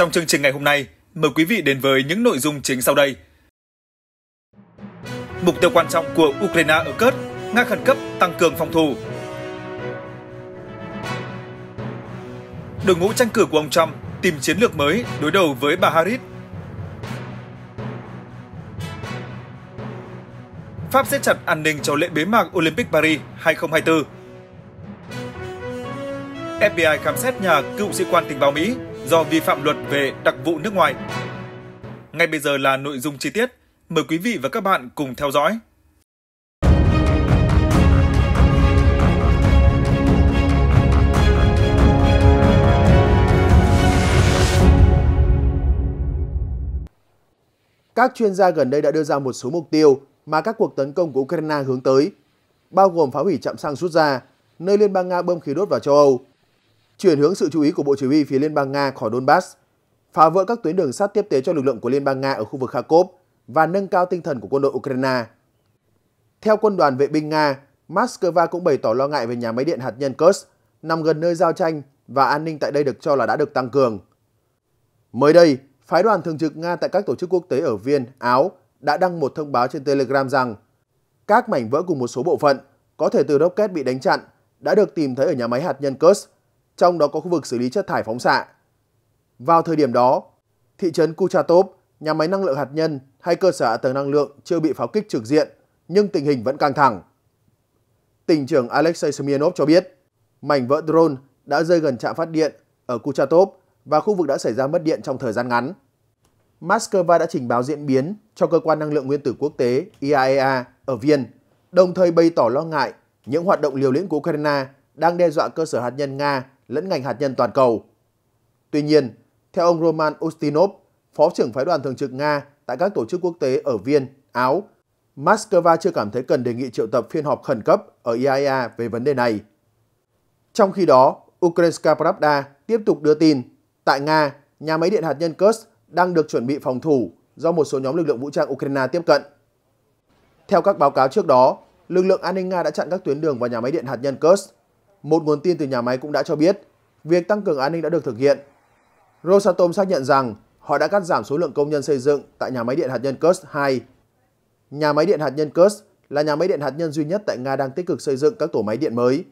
Trong chương trình ngày hôm nay, mời quý vị đến với những nội dung chính sau đây. Mục tiêu quan trọng của Ukraine ở Kurt, Nga khẩn cấp tăng cường phòng thủ. Đội ngũ tranh cử của ông Trump tìm chiến lược mới đối đầu với bà Harris. Pháp siết chặt an ninh cho lễ bế mạc Olympic Paris 2024. FBI khám xét nhà cựu sĩ quan tình báo Mỹ do vi phạm luật về đặc vụ nước ngoài. Ngay bây giờ là nội dung chi tiết. Mời quý vị và các bạn cùng theo dõi. Các chuyên gia gần đây đã đưa ra một số mục tiêu mà các cuộc tấn công của Ukraine hướng tới, bao gồm phá hủy chạm xăng rút ra, nơi Liên bang Nga bơm khí đốt vào châu Âu, chuyển hướng sự chú ý của Bộ Chỉ huy phía Liên bang Nga khỏi Donbass, phá vỡ các tuyến đường sắt tiếp tế cho lực lượng của Liên bang Nga ở khu vực Kharkov và nâng cao tinh thần của quân đội Ukraine. Theo quân đoàn vệ binh Nga, Moscow cũng bày tỏ lo ngại về nhà máy điện hạt nhân Kursk nằm gần nơi giao tranh và an ninh tại đây được cho là đã được tăng cường. Mới đây, phái đoàn thường trực Nga tại các tổ chức quốc tế ở Viên, Áo đã đăng một thông báo trên Telegram rằng các mảnh vỡ cùng một số bộ phận có thể từ rocket bị đánh chặn đã được tìm thấy ở nhà máy hạt nhân Kursk trong đó có khu vực xử lý chất thải phóng xạ. Vào thời điểm đó, thị trấn Kuchatov, nhà máy năng lượng hạt nhân hay cơ sở hạ tầng năng lượng chưa bị pháo kích trực diện, nhưng tình hình vẫn căng thẳng. Tỉnh trưởng Alexei Smirnov cho biết, mảnh vỡ drone đã rơi gần trạm phát điện ở Kuchatov và khu vực đã xảy ra mất điện trong thời gian ngắn. Moscow đã trình báo diễn biến cho cơ quan năng lượng nguyên tử quốc tế IAEA e ở Viên, đồng thời bày tỏ lo ngại những hoạt động liều lĩnh của Ukraine đang đe dọa cơ sở hạt nhân Nga lẫn ngành hạt nhân toàn cầu. Tuy nhiên, theo ông Roman Ustinov, phó trưởng phái đoàn thường trực Nga tại các tổ chức quốc tế ở Viên, Áo, Moscow chưa cảm thấy cần đề nghị triệu tập phiên họp khẩn cấp ở IAEA e về vấn đề này. Trong khi đó, Ukrainska Pravda tiếp tục đưa tin, tại Nga, nhà máy điện hạt nhân Kursk đang được chuẩn bị phòng thủ do một số nhóm lực lượng vũ trang Ukraine tiếp cận. Theo các báo cáo trước đó, lực lượng an ninh Nga đã chặn các tuyến đường vào nhà máy điện hạt nhân Kursk một nguồn tin từ nhà máy cũng đã cho biết, việc tăng cường an ninh đã được thực hiện. Rosatom xác nhận rằng họ đã cắt giảm số lượng công nhân xây dựng tại nhà máy điện hạt nhân Kursk 2. Nhà máy điện hạt nhân Kursk là nhà máy điện hạt nhân duy nhất tại Nga đang tích cực xây dựng các tổ máy điện mới.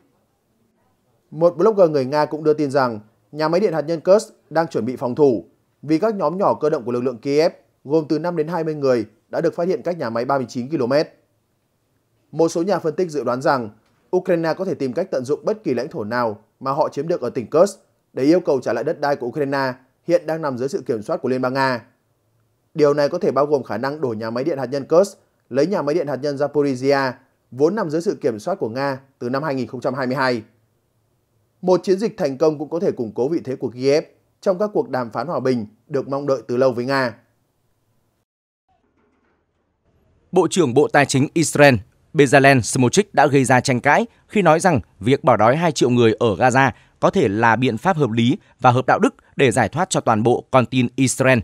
Một blogger người Nga cũng đưa tin rằng nhà máy điện hạt nhân Kursk đang chuẩn bị phòng thủ vì các nhóm nhỏ cơ động của lực lượng Kiev gồm từ 5 đến 20 người đã được phát hiện cách nhà máy 39 km. Một số nhà phân tích dự đoán rằng Ukraine có thể tìm cách tận dụng bất kỳ lãnh thổ nào mà họ chiếm được ở tỉnh Kursk để yêu cầu trả lại đất đai của Ukraine hiện đang nằm dưới sự kiểm soát của Liên bang Nga. Điều này có thể bao gồm khả năng đổi nhà máy điện hạt nhân Kursk lấy nhà máy điện hạt nhân Zaporizhia vốn nằm dưới sự kiểm soát của Nga từ năm 2022. Một chiến dịch thành công cũng có thể củng cố vị thế của Kiev trong các cuộc đàm phán hòa bình được mong đợi từ lâu với Nga. Bộ trưởng Bộ Tài chính Israel Bezalel Smotrich đã gây ra tranh cãi khi nói rằng việc bỏ đói 2 triệu người ở Gaza có thể là biện pháp hợp lý và hợp đạo đức để giải thoát cho toàn bộ con tin Israel.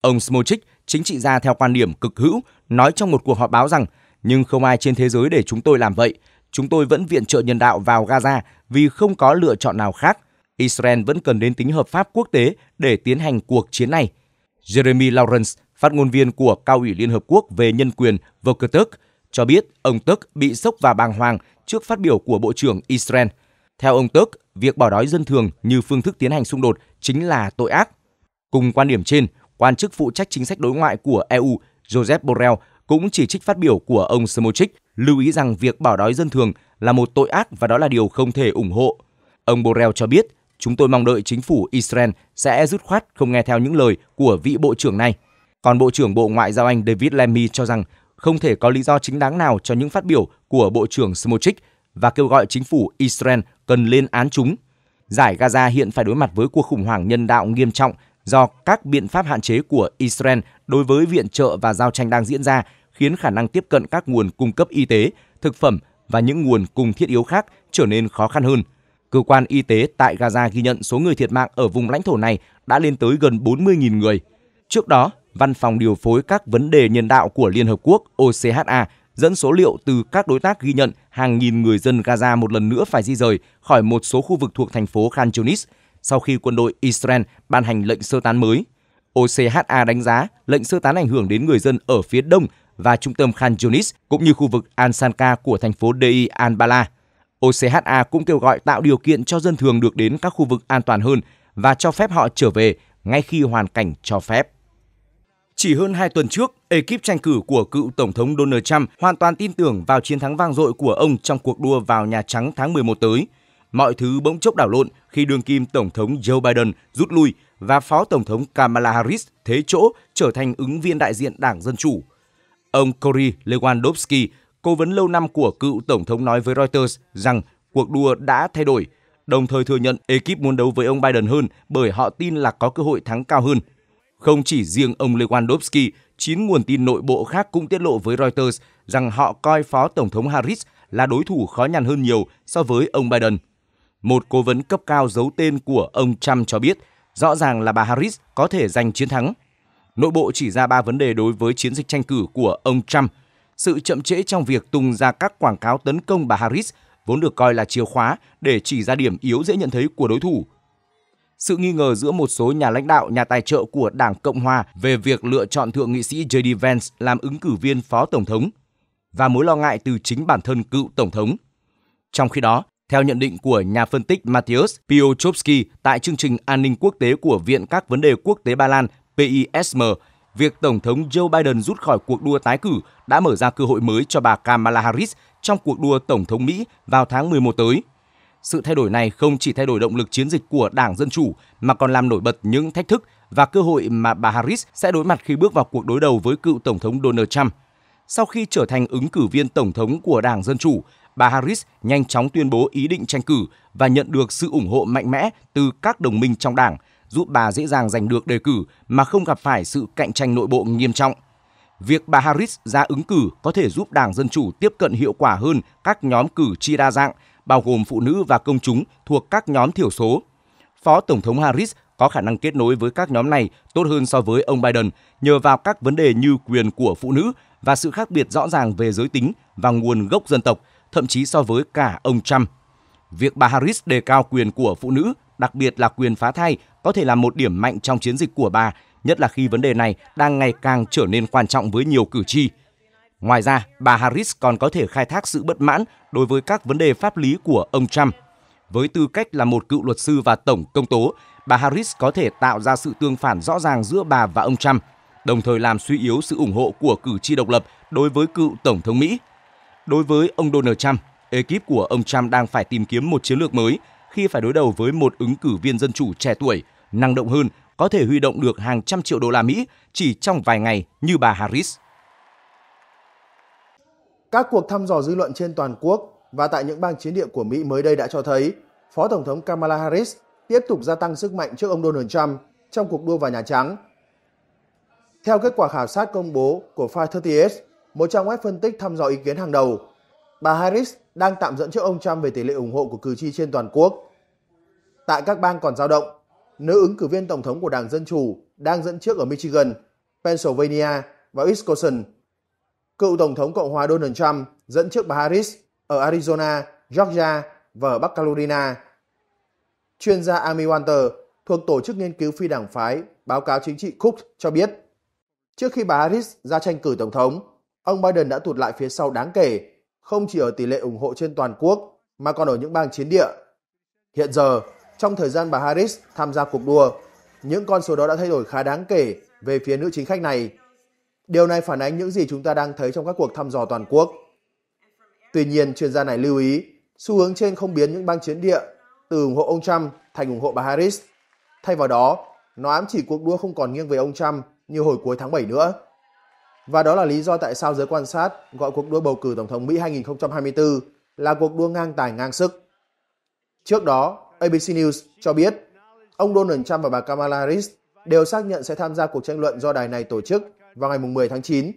Ông Smotrich, chính trị gia theo quan điểm cực hữu, nói trong một cuộc họp báo rằng nhưng không ai trên thế giới để chúng tôi làm vậy. Chúng tôi vẫn viện trợ nhân đạo vào Gaza vì không có lựa chọn nào khác. Israel vẫn cần đến tính hợp pháp quốc tế để tiến hành cuộc chiến này. Jeremy Lawrence, phát ngôn viên của Cao ủy Liên Hợp Quốc về nhân quyền Volkertuk, cho biết ông Tước bị sốc và bàng hoàng trước phát biểu của Bộ trưởng Israel. Theo ông Tước, việc bỏ đói dân thường như phương thức tiến hành xung đột chính là tội ác. Cùng quan điểm trên, quan chức phụ trách chính sách đối ngoại của EU Joseph Borrell cũng chỉ trích phát biểu của ông Smotrich, lưu ý rằng việc bỏ đói dân thường là một tội ác và đó là điều không thể ủng hộ. Ông Borrell cho biết, chúng tôi mong đợi chính phủ Israel sẽ rút khoát không nghe theo những lời của vị bộ trưởng này. Còn Bộ trưởng Bộ Ngoại giao Anh David Lammy cho rằng không thể có lý do chính đáng nào cho những phát biểu của Bộ trưởng Smotrich và kêu gọi chính phủ Israel cần lên án chúng. Giải Gaza hiện phải đối mặt với cuộc khủng hoảng nhân đạo nghiêm trọng do các biện pháp hạn chế của Israel đối với viện trợ và giao tranh đang diễn ra khiến khả năng tiếp cận các nguồn cung cấp y tế, thực phẩm và những nguồn cung thiết yếu khác trở nên khó khăn hơn. Cơ quan y tế tại Gaza ghi nhận số người thiệt mạng ở vùng lãnh thổ này đã lên tới gần 40.000 người. Trước đó, Văn phòng điều phối các vấn đề nhân đạo của Liên Hợp Quốc OCHA dẫn số liệu từ các đối tác ghi nhận hàng nghìn người dân Gaza một lần nữa phải di rời khỏi một số khu vực thuộc thành phố Khan Yunis sau khi quân đội Israel ban hành lệnh sơ tán mới. OCHA đánh giá lệnh sơ tán ảnh hưởng đến người dân ở phía đông và trung tâm Khan Yunis cũng như khu vực Ansanka của thành phố Dei al-Bala. OCHA cũng kêu gọi tạo điều kiện cho dân thường được đến các khu vực an toàn hơn và cho phép họ trở về ngay khi hoàn cảnh cho phép. Chỉ hơn 2 tuần trước, ekip tranh cử của cựu Tổng thống Donald Trump hoàn toàn tin tưởng vào chiến thắng vang dội của ông trong cuộc đua vào Nhà Trắng tháng 11 tới. Mọi thứ bỗng chốc đảo lộn khi đương kim Tổng thống Joe Biden rút lui và Phó Tổng thống Kamala Harris thế chỗ trở thành ứng viên đại diện Đảng Dân Chủ. Ông Cory Lewandowski, cố vấn lâu năm của cựu Tổng thống nói với Reuters rằng cuộc đua đã thay đổi, đồng thời thừa nhận ekip muốn đấu với ông Biden hơn bởi họ tin là có cơ hội thắng cao hơn – không chỉ riêng ông Lewandowski, chín nguồn tin nội bộ khác cũng tiết lộ với Reuters rằng họ coi Phó Tổng thống Harris là đối thủ khó nhằn hơn nhiều so với ông Biden. Một cố vấn cấp cao giấu tên của ông Trump cho biết, rõ ràng là bà Harris có thể giành chiến thắng. Nội bộ chỉ ra ba vấn đề đối với chiến dịch tranh cử của ông Trump. Sự chậm trễ trong việc tung ra các quảng cáo tấn công bà Harris vốn được coi là chìa khóa để chỉ ra điểm yếu dễ nhận thấy của đối thủ sự nghi ngờ giữa một số nhà lãnh đạo, nhà tài trợ của Đảng Cộng hòa về việc lựa chọn thượng nghị sĩ JD Vance làm ứng cử viên phó tổng thống và mối lo ngại từ chính bản thân cựu tổng thống. Trong khi đó, theo nhận định của nhà phân tích Matthias Piotrovsky tại chương trình An ninh quốc tế của Viện các vấn đề quốc tế Ba Lan PISM, việc Tổng thống Joe Biden rút khỏi cuộc đua tái cử đã mở ra cơ hội mới cho bà Kamala Harris trong cuộc đua Tổng thống Mỹ vào tháng 11 tới – sự thay đổi này không chỉ thay đổi động lực chiến dịch của Đảng Dân Chủ mà còn làm nổi bật những thách thức và cơ hội mà bà Harris sẽ đối mặt khi bước vào cuộc đối đầu với cựu Tổng thống Donald Trump. Sau khi trở thành ứng cử viên Tổng thống của Đảng Dân Chủ, bà Harris nhanh chóng tuyên bố ý định tranh cử và nhận được sự ủng hộ mạnh mẽ từ các đồng minh trong đảng, giúp bà dễ dàng giành được đề cử mà không gặp phải sự cạnh tranh nội bộ nghiêm trọng. Việc bà Harris ra ứng cử có thể giúp Đảng Dân Chủ tiếp cận hiệu quả hơn các nhóm cử tri đa dạng – bao gồm phụ nữ và công chúng thuộc các nhóm thiểu số. Phó Tổng thống Harris có khả năng kết nối với các nhóm này tốt hơn so với ông Biden nhờ vào các vấn đề như quyền của phụ nữ và sự khác biệt rõ ràng về giới tính và nguồn gốc dân tộc, thậm chí so với cả ông Trump. Việc bà Harris đề cao quyền của phụ nữ, đặc biệt là quyền phá thai, có thể là một điểm mạnh trong chiến dịch của bà, nhất là khi vấn đề này đang ngày càng trở nên quan trọng với nhiều cử tri. Ngoài ra, bà Harris còn có thể khai thác sự bất mãn đối với các vấn đề pháp lý của ông Trump. Với tư cách là một cựu luật sư và tổng công tố, bà Harris có thể tạo ra sự tương phản rõ ràng giữa bà và ông Trump, đồng thời làm suy yếu sự ủng hộ của cử tri độc lập đối với cựu tổng thống Mỹ. Đối với ông Donald Trump, ekip của ông Trump đang phải tìm kiếm một chiến lược mới khi phải đối đầu với một ứng cử viên dân chủ trẻ tuổi, năng động hơn, có thể huy động được hàng trăm triệu đô la Mỹ chỉ trong vài ngày như bà Harris. Các cuộc thăm dò dư luận trên toàn quốc và tại những bang chiến địa của Mỹ mới đây đã cho thấy Phó Tổng thống Kamala Harris tiếp tục gia tăng sức mạnh trước ông Donald Trump trong cuộc đua vào Nhà Trắng. Theo kết quả khảo sát công bố của 538, một trang web phân tích thăm dò ý kiến hàng đầu, bà Harris đang tạm dẫn trước ông Trump về tỷ lệ ủng hộ của cử tri trên toàn quốc. Tại các bang còn dao động, nữ ứng cử viên tổng thống của Đảng Dân Chủ đang dẫn trước ở Michigan, Pennsylvania và Wisconsin cựu Tổng thống Cộng hòa Donald Trump dẫn trước bà Harris ở Arizona, Georgia và Bắc Carolina. Chuyên gia Amy Walter thuộc Tổ chức Nghiên cứu Phi Đảng Phái Báo cáo Chính trị Cook cho biết, trước khi bà Harris ra tranh cử Tổng thống, ông Biden đã tụt lại phía sau đáng kể, không chỉ ở tỷ lệ ủng hộ trên toàn quốc mà còn ở những bang chiến địa. Hiện giờ, trong thời gian bà Harris tham gia cuộc đua, những con số đó đã thay đổi khá đáng kể về phía nữ chính khách này Điều này phản ánh những gì chúng ta đang thấy trong các cuộc thăm dò toàn quốc. Tuy nhiên, chuyên gia này lưu ý, xu hướng trên không biến những bang chiến địa từ ủng hộ ông Trump thành ủng hộ bà Harris. Thay vào đó, nó ám chỉ cuộc đua không còn nghiêng về ông Trump như hồi cuối tháng 7 nữa. Và đó là lý do tại sao giới quan sát gọi cuộc đua bầu cử Tổng thống Mỹ 2024 là cuộc đua ngang tài ngang sức. Trước đó, ABC News cho biết ông Donald Trump và bà Kamala Harris đều xác nhận sẽ tham gia cuộc tranh luận do đài này tổ chức vào ngày 10 tháng 9.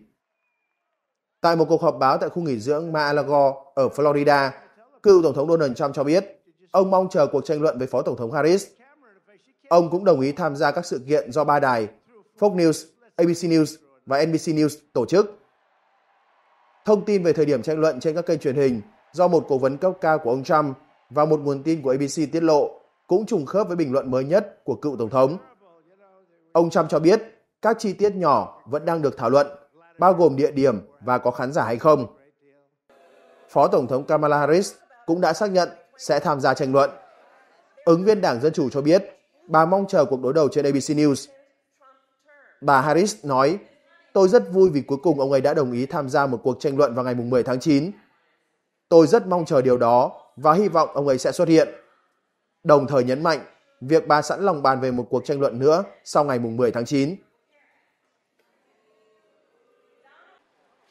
Tại một cuộc họp báo tại khu nghỉ dưỡng Mar-a-Lago ở Florida, cựu Tổng thống Donald Trump cho biết ông mong chờ cuộc tranh luận với Phó Tổng thống Harris. Ông cũng đồng ý tham gia các sự kiện do ba đài Fox News, ABC News và NBC News tổ chức. Thông tin về thời điểm tranh luận trên các kênh truyền hình do một cố vấn cấp cao của ông Trump và một nguồn tin của ABC tiết lộ cũng trùng khớp với bình luận mới nhất của cựu Tổng thống. Ông Trump cho biết các chi tiết nhỏ vẫn đang được thảo luận, bao gồm địa điểm và có khán giả hay không. Phó Tổng thống Kamala Harris cũng đã xác nhận sẽ tham gia tranh luận. Ứng viên Đảng Dân Chủ cho biết bà mong chờ cuộc đối đầu trên ABC News. Bà Harris nói, tôi rất vui vì cuối cùng ông ấy đã đồng ý tham gia một cuộc tranh luận vào ngày 10 tháng 9. Tôi rất mong chờ điều đó và hy vọng ông ấy sẽ xuất hiện. Đồng thời nhấn mạnh việc bà sẵn lòng bàn về một cuộc tranh luận nữa sau ngày 10 tháng 9.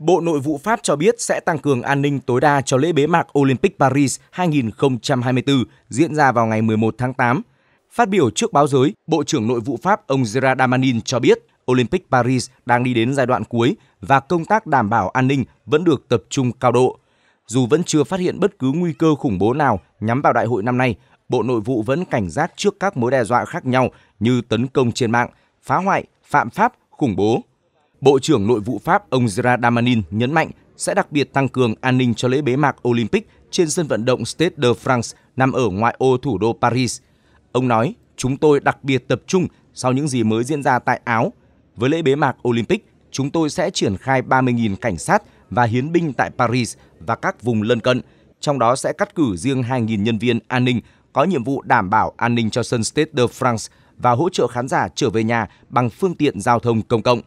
Bộ Nội vụ Pháp cho biết sẽ tăng cường an ninh tối đa cho lễ bế mạc Olympic Paris 2024 diễn ra vào ngày 11 tháng 8. Phát biểu trước báo giới, Bộ trưởng Nội vụ Pháp ông Gerard Damanin cho biết Olympic Paris đang đi đến giai đoạn cuối và công tác đảm bảo an ninh vẫn được tập trung cao độ. Dù vẫn chưa phát hiện bất cứ nguy cơ khủng bố nào nhắm vào đại hội năm nay, Bộ Nội vụ vẫn cảnh giác trước các mối đe dọa khác nhau như tấn công trên mạng, phá hoại, phạm pháp, khủng bố. Bộ trưởng Nội vụ Pháp ông Gerard Damanin nhấn mạnh sẽ đặc biệt tăng cường an ninh cho lễ bế mạc Olympic trên sân vận động Stade de France nằm ở ngoại ô thủ đô Paris. Ông nói, chúng tôi đặc biệt tập trung sau những gì mới diễn ra tại Áo. Với lễ bế mạc Olympic, chúng tôi sẽ triển khai 30.000 cảnh sát và hiến binh tại Paris và các vùng lân cận, trong đó sẽ cắt cử riêng 2.000 nhân viên an ninh có nhiệm vụ đảm bảo an ninh cho sân Stade de France và hỗ trợ khán giả trở về nhà bằng phương tiện giao thông công cộng.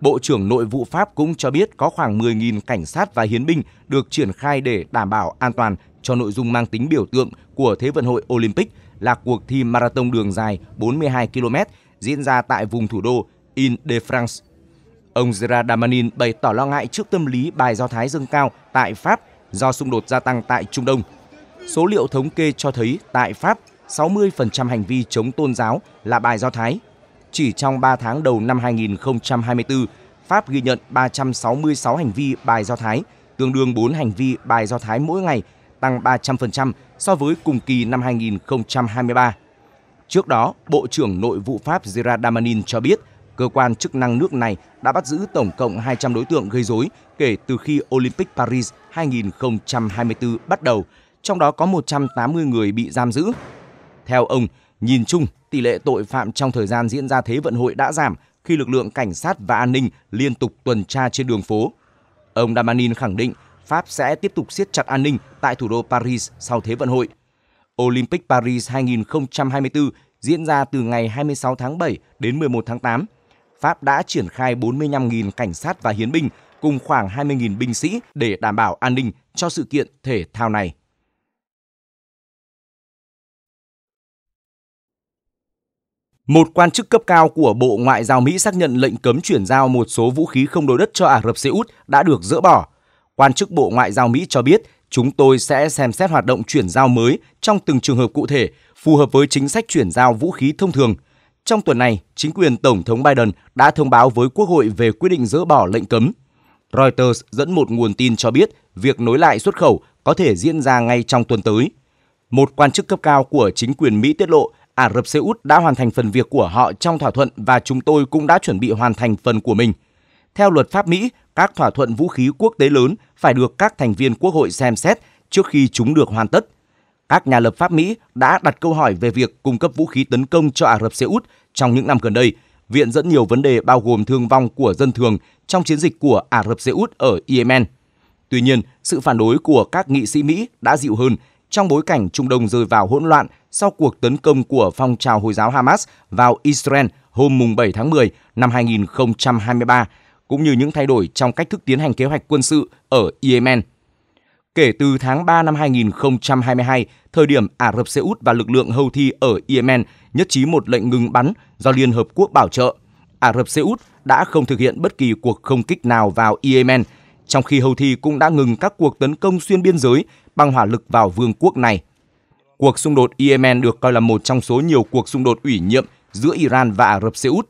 Bộ trưởng Nội vụ Pháp cũng cho biết có khoảng 10.000 cảnh sát và hiến binh được triển khai để đảm bảo an toàn cho nội dung mang tính biểu tượng của Thế vận hội Olympic là cuộc thi marathon đường dài 42 km diễn ra tại vùng thủ đô Ile-de-France. Ông Gerard Damanin bày tỏ lo ngại trước tâm lý bài do Thái dâng cao tại Pháp do xung đột gia tăng tại Trung Đông. Số liệu thống kê cho thấy tại Pháp, 60% hành vi chống tôn giáo là bài do Thái, chỉ trong 3 tháng đầu năm 2024, Pháp ghi nhận 366 hành vi bài do Thái, tương đương 4 hành vi bài do Thái mỗi ngày, tăng 300% so với cùng kỳ năm 2023. Trước đó, Bộ trưởng Nội vụ Pháp Gerard Damanin cho biết, cơ quan chức năng nước này đã bắt giữ tổng cộng 200 đối tượng gây rối kể từ khi Olympic Paris 2024 bắt đầu, trong đó có 180 người bị giam giữ. Theo ông, nhìn chung, tỷ lệ tội phạm trong thời gian diễn ra Thế vận hội đã giảm khi lực lượng cảnh sát và an ninh liên tục tuần tra trên đường phố. Ông Damanin khẳng định Pháp sẽ tiếp tục siết chặt an ninh tại thủ đô Paris sau Thế vận hội. Olympic Paris 2024 diễn ra từ ngày 26 tháng 7 đến 11 tháng 8. Pháp đã triển khai 45.000 cảnh sát và hiến binh cùng khoảng 20.000 binh sĩ để đảm bảo an ninh cho sự kiện thể thao này. Một quan chức cấp cao của Bộ Ngoại giao Mỹ xác nhận lệnh cấm chuyển giao một số vũ khí không đối đất cho Ả Rập Xê Út đã được dỡ bỏ. Quan chức Bộ Ngoại giao Mỹ cho biết chúng tôi sẽ xem xét hoạt động chuyển giao mới trong từng trường hợp cụ thể, phù hợp với chính sách chuyển giao vũ khí thông thường. Trong tuần này, chính quyền Tổng thống Biden đã thông báo với Quốc hội về quyết định dỡ bỏ lệnh cấm. Reuters dẫn một nguồn tin cho biết việc nối lại xuất khẩu có thể diễn ra ngay trong tuần tới. Một quan chức cấp cao của chính quyền Mỹ tiết lộ Ả Rập Xê Út đã hoàn thành phần việc của họ trong thỏa thuận và chúng tôi cũng đã chuẩn bị hoàn thành phần của mình. Theo luật pháp Mỹ, các thỏa thuận vũ khí quốc tế lớn phải được các thành viên quốc hội xem xét trước khi chúng được hoàn tất. Các nhà lập pháp Mỹ đã đặt câu hỏi về việc cung cấp vũ khí tấn công cho Ả Rập Xê Út trong những năm gần đây. Viện dẫn nhiều vấn đề bao gồm thương vong của dân thường trong chiến dịch của Ả Rập Xê Út ở Yemen. Tuy nhiên, sự phản đối của các nghị sĩ Mỹ đã dịu hơn trong bối cảnh Trung Đông rơi vào hỗn loạn sau cuộc tấn công của phong trào Hồi giáo Hamas vào Israel hôm mùng 7 tháng 10 năm 2023, cũng như những thay đổi trong cách thức tiến hành kế hoạch quân sự ở Yemen. Kể từ tháng 3 năm 2022, thời điểm Ả Rập Xê Út và lực lượng hầu thi ở Yemen nhất trí một lệnh ngừng bắn do Liên Hợp Quốc bảo trợ. Ả Rập Xê Út đã không thực hiện bất kỳ cuộc không kích nào vào Yemen, trong khi hầu thi cũng đã ngừng các cuộc tấn công xuyên biên giới bằng hỏa lực vào vương quốc này. Cuộc xung đột Yemen được coi là một trong số nhiều cuộc xung đột ủy nhiệm giữa Iran và Ả Rập Xê Út.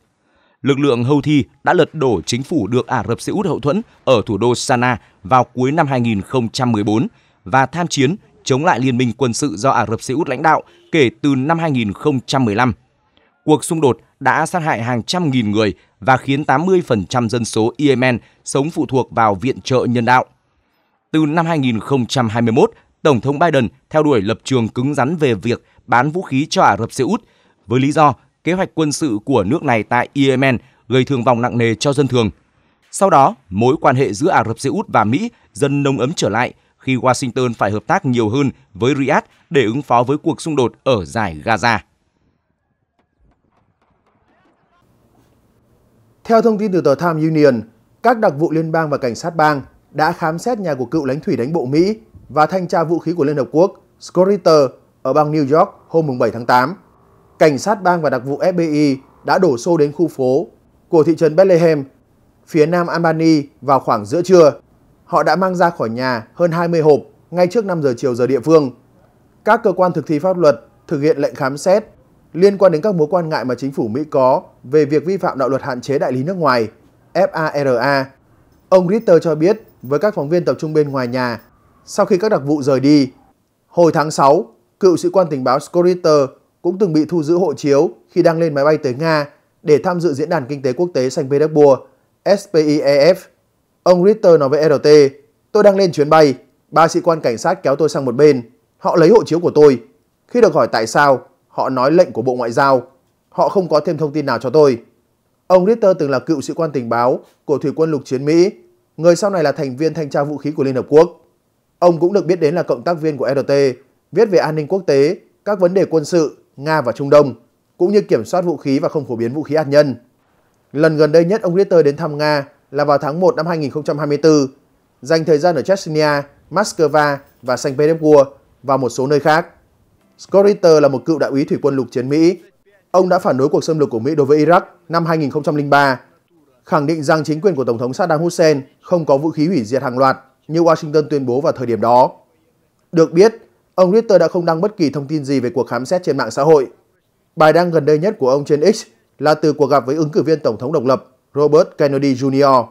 Lực lượng Houthi đã lật đổ chính phủ được Ả Rập Xê Út hậu thuẫn ở thủ đô Sanaa vào cuối năm 2014 và tham chiến chống lại liên minh quân sự do Ả Rập Xê Út lãnh đạo kể từ năm 2015. Cuộc xung đột đã sát hại hàng trăm nghìn người và khiến 80% dân số Yemen sống phụ thuộc vào viện trợ nhân đạo từ năm 2021, Tổng thống Biden theo đuổi lập trường cứng rắn về việc bán vũ khí cho Ả Rập Xê Út với lý do kế hoạch quân sự của nước này tại Yemen gây thương vong nặng nề cho dân thường. Sau đó, mối quan hệ giữa Ả Rập Xê Út và Mỹ dần nông ấm trở lại khi Washington phải hợp tác nhiều hơn với Riyadh để ứng phó với cuộc xung đột ở giải Gaza. Theo thông tin từ tờ Time Union, các đặc vụ liên bang và cảnh sát bang đã khám xét nhà của cựu lãnh thủy đánh bộ Mỹ và thanh tra vũ khí của Liên Hợp Quốc Scott Ritter ở bang New York hôm 7 tháng 8. Cảnh sát bang và đặc vụ FBI đã đổ xô đến khu phố của thị trấn Bethlehem, phía nam Albany vào khoảng giữa trưa. Họ đã mang ra khỏi nhà hơn 20 hộp ngay trước 5 giờ chiều giờ địa phương. Các cơ quan thực thi pháp luật thực hiện lệnh khám xét liên quan đến các mối quan ngại mà chính phủ Mỹ có về việc vi phạm đạo luật hạn chế đại lý nước ngoài FARA Ông Ritter cho biết với các phóng viên tập trung bên ngoài nhà, sau khi các đặc vụ rời đi, hồi tháng 6, cựu sĩ quan tình báo Scott cũng từng bị thu giữ hộ chiếu khi đang lên máy bay tới Nga để tham dự diễn đàn kinh tế quốc tế Saint Petersburg, SPIEF. E Ông Ritter nói với RT, tôi đang lên chuyến bay, ba sĩ quan cảnh sát kéo tôi sang một bên, họ lấy hộ chiếu của tôi. Khi được hỏi tại sao, họ nói lệnh của Bộ Ngoại giao, họ không có thêm thông tin nào cho tôi. Ông Ritter từng là cựu sĩ quan tình báo của Thủy quân lục chiến Mỹ người sau này là thành viên thanh tra vũ khí của Liên Hợp Quốc. Ông cũng được biết đến là cộng tác viên của RT, viết về an ninh quốc tế, các vấn đề quân sự, Nga và Trung Đông, cũng như kiểm soát vũ khí và không phổ biến vũ khí hạt nhân. Lần gần đây nhất ông Ritter đến thăm Nga là vào tháng 1 năm 2024, dành thời gian ở Chechnya, Moscow và Saint Petersburg và một số nơi khác. Scott Ritter là một cựu đại úy thủy quân lục chiến Mỹ. Ông đã phản đối cuộc xâm lược của Mỹ đối với Iraq năm 2003 khẳng định rằng chính quyền của Tổng thống Saddam Hussein không có vũ khí hủy diệt hàng loạt như Washington tuyên bố vào thời điểm đó. Được biết, ông Ritter đã không đăng bất kỳ thông tin gì về cuộc khám xét trên mạng xã hội. Bài đăng gần đây nhất của ông trên X là từ cuộc gặp với ứng cử viên Tổng thống độc lập Robert Kennedy Jr.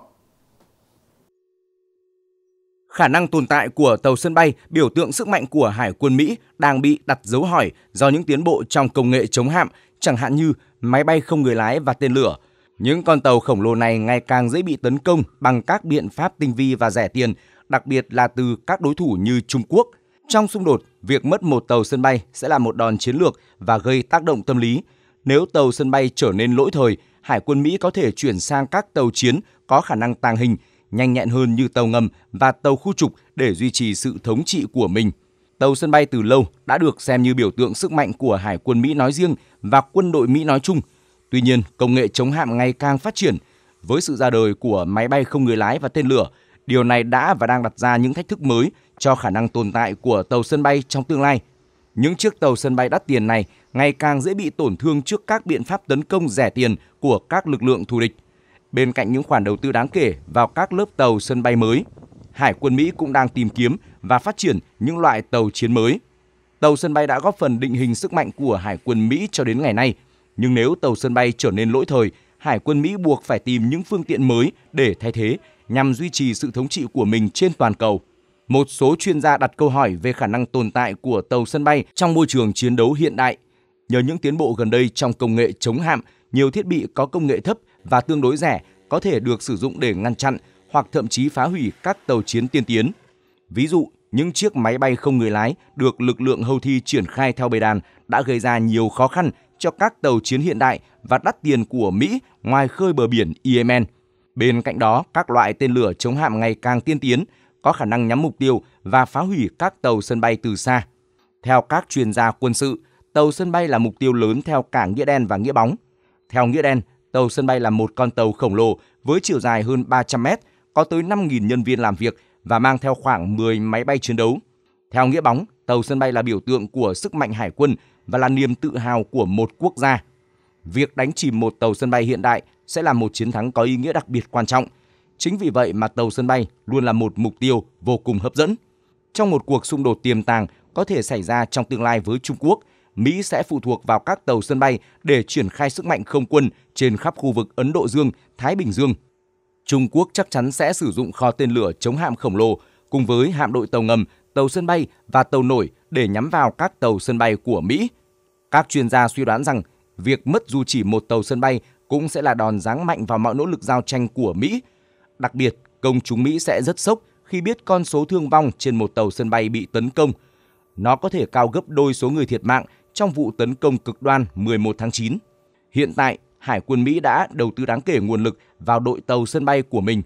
Khả năng tồn tại của tàu sân bay, biểu tượng sức mạnh của Hải quân Mỹ đang bị đặt dấu hỏi do những tiến bộ trong công nghệ chống hạm, chẳng hạn như máy bay không người lái và tên lửa – những con tàu khổng lồ này ngày càng dễ bị tấn công bằng các biện pháp tinh vi và rẻ tiền, đặc biệt là từ các đối thủ như Trung Quốc. Trong xung đột, việc mất một tàu sân bay sẽ là một đòn chiến lược và gây tác động tâm lý. Nếu tàu sân bay trở nên lỗi thời, Hải quân Mỹ có thể chuyển sang các tàu chiến có khả năng tàng hình, nhanh nhẹn hơn như tàu ngầm và tàu khu trục để duy trì sự thống trị của mình. Tàu sân bay từ lâu đã được xem như biểu tượng sức mạnh của Hải quân Mỹ nói riêng và quân đội Mỹ nói chung – Tuy nhiên, công nghệ chống hạm ngày càng phát triển. Với sự ra đời của máy bay không người lái và tên lửa, điều này đã và đang đặt ra những thách thức mới cho khả năng tồn tại của tàu sân bay trong tương lai. Những chiếc tàu sân bay đắt tiền này ngày càng dễ bị tổn thương trước các biện pháp tấn công rẻ tiền của các lực lượng thù địch. Bên cạnh những khoản đầu tư đáng kể vào các lớp tàu sân bay mới, Hải quân Mỹ cũng đang tìm kiếm và phát triển những loại tàu chiến mới. Tàu sân bay đã góp phần định hình sức mạnh của Hải quân Mỹ cho đến ngày nay – nhưng nếu tàu sân bay trở nên lỗi thời, Hải quân Mỹ buộc phải tìm những phương tiện mới để thay thế nhằm duy trì sự thống trị của mình trên toàn cầu. Một số chuyên gia đặt câu hỏi về khả năng tồn tại của tàu sân bay trong môi trường chiến đấu hiện đại. Nhờ những tiến bộ gần đây trong công nghệ chống hạm, nhiều thiết bị có công nghệ thấp và tương đối rẻ có thể được sử dụng để ngăn chặn hoặc thậm chí phá hủy các tàu chiến tiên tiến. Ví dụ, những chiếc máy bay không người lái được lực lượng hầu thi triển khai theo bầy đàn đã gây ra nhiều khó khăn cho các tàu chiến hiện đại và đắt tiền của Mỹ ngoài khơi bờ biển Yemen. Bên cạnh đó, các loại tên lửa chống hạm ngày càng tiên tiến, có khả năng nhắm mục tiêu và phá hủy các tàu sân bay từ xa. Theo các chuyên gia quân sự, tàu sân bay là mục tiêu lớn theo cả nghĩa đen và nghĩa bóng. Theo nghĩa đen, tàu sân bay là một con tàu khổng lồ với chiều dài hơn 300 mét, có tới 5.000 nhân viên làm việc và mang theo khoảng 10 máy bay chiến đấu. Theo nghĩa bóng, tàu sân bay là biểu tượng của sức mạnh hải quân và là niềm tự hào của một quốc gia. Việc đánh chìm một tàu sân bay hiện đại sẽ là một chiến thắng có ý nghĩa đặc biệt quan trọng. Chính vì vậy mà tàu sân bay luôn là một mục tiêu vô cùng hấp dẫn. Trong một cuộc xung đột tiềm tàng có thể xảy ra trong tương lai với Trung Quốc, Mỹ sẽ phụ thuộc vào các tàu sân bay để triển khai sức mạnh không quân trên khắp khu vực Ấn Độ Dương, Thái Bình Dương. Trung Quốc chắc chắn sẽ sử dụng kho tên lửa chống hạm khổng lồ cùng với hạm đội tàu ngầm tàu sân bay và tàu nổi để nhắm vào các tàu sân bay của Mỹ. Các chuyên gia suy đoán rằng việc mất dù chỉ một tàu sân bay cũng sẽ là đòn giáng mạnh vào mọi nỗ lực giao tranh của Mỹ. Đặc biệt, công chúng Mỹ sẽ rất sốc khi biết con số thương vong trên một tàu sân bay bị tấn công. Nó có thể cao gấp đôi số người thiệt mạng trong vụ tấn công cực đoan 11 tháng 9. Hiện tại, Hải quân Mỹ đã đầu tư đáng kể nguồn lực vào đội tàu sân bay của mình.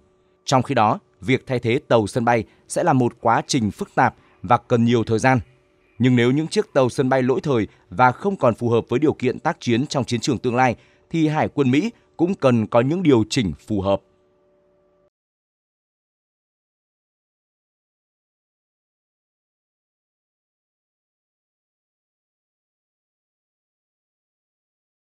Trong khi đó, việc thay thế tàu sân bay sẽ là một quá trình phức tạp và cần nhiều thời gian. Nhưng nếu những chiếc tàu sân bay lỗi thời và không còn phù hợp với điều kiện tác chiến trong chiến trường tương lai, thì Hải quân Mỹ cũng cần có những điều chỉnh phù hợp.